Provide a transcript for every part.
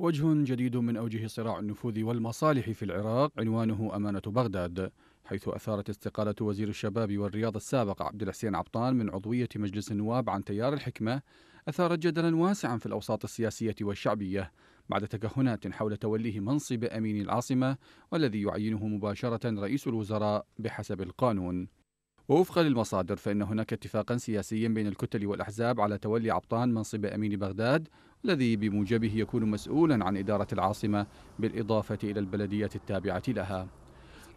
وجه جديد من أوجه صراع النفوذ والمصالح في العراق عنوانه أمانة بغداد حيث أثارت استقالة وزير الشباب والرياضة السابق عبد الحسين عبطان من عضوية مجلس النواب عن تيار الحكمة أثارت جدلا واسعا في الأوساط السياسية والشعبية بعد تكهنات حول توليه منصب أمين العاصمة والذي يعينه مباشرة رئيس الوزراء بحسب القانون ووفقا للمصادر فإن هناك اتفاقا سياسيا بين الكتل والأحزاب على تولي عبطان منصب أمين بغداد الذي بموجبه يكون مسؤولا عن إدارة العاصمة بالإضافة إلى البلدية التابعة لها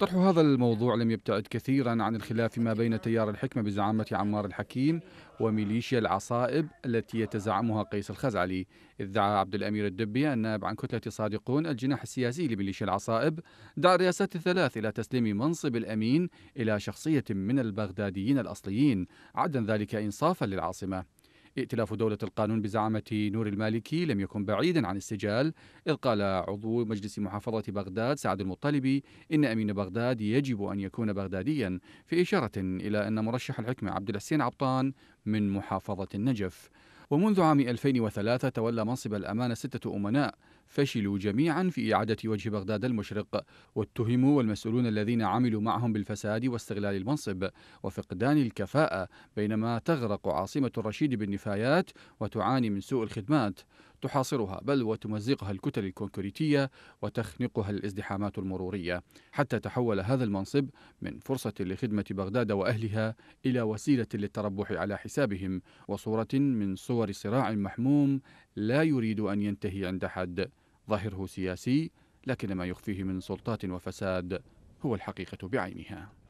طرح هذا الموضوع لم يبتعد كثيرا عن الخلاف ما بين تيار الحكمة بزعامة عمار الحكيم وميليشيا العصائب التي يتزعمها قيس الخزعلي إذ دعا عبد الأمير الدبي النائب عن كتلة صادقون الجناح السياسي لميليشيا العصائب دعا الرئاسات الثلاث إلى تسليم منصب الأمين إلى شخصية من البغداديين الأصليين عدا ذلك إنصافا للعاصمة ائتلاف دولة القانون بزعامة نور المالكي لم يكن بعيدا عن السجال إذ قال عضو مجلس محافظة بغداد سعد المطلبي إن أمين بغداد يجب أن يكون بغداديا في إشارة إلى أن مرشح الحكمة عبد الحسين عبطان من محافظة النجف ومنذ عام 2003 تولى منصب الأمانة ستة أمناء فشلوا جميعا في إعادة وجه بغداد المشرق واتهموا والمسؤولون الذين عملوا معهم بالفساد واستغلال المنصب وفقدان الكفاءة بينما تغرق عاصمة الرشيد بالنفايات وتعاني من سوء الخدمات تحاصرها بل وتمزقها الكتل الكونكريتية وتخنقها الازدحامات المرورية حتى تحول هذا المنصب من فرصة لخدمة بغداد وأهلها إلى وسيلة للتربح على حسابهم وصورة من صور صراع محموم لا يريد أن ينتهي عند حد ظاهره سياسي لكن ما يخفيه من سلطات وفساد هو الحقيقة بعينها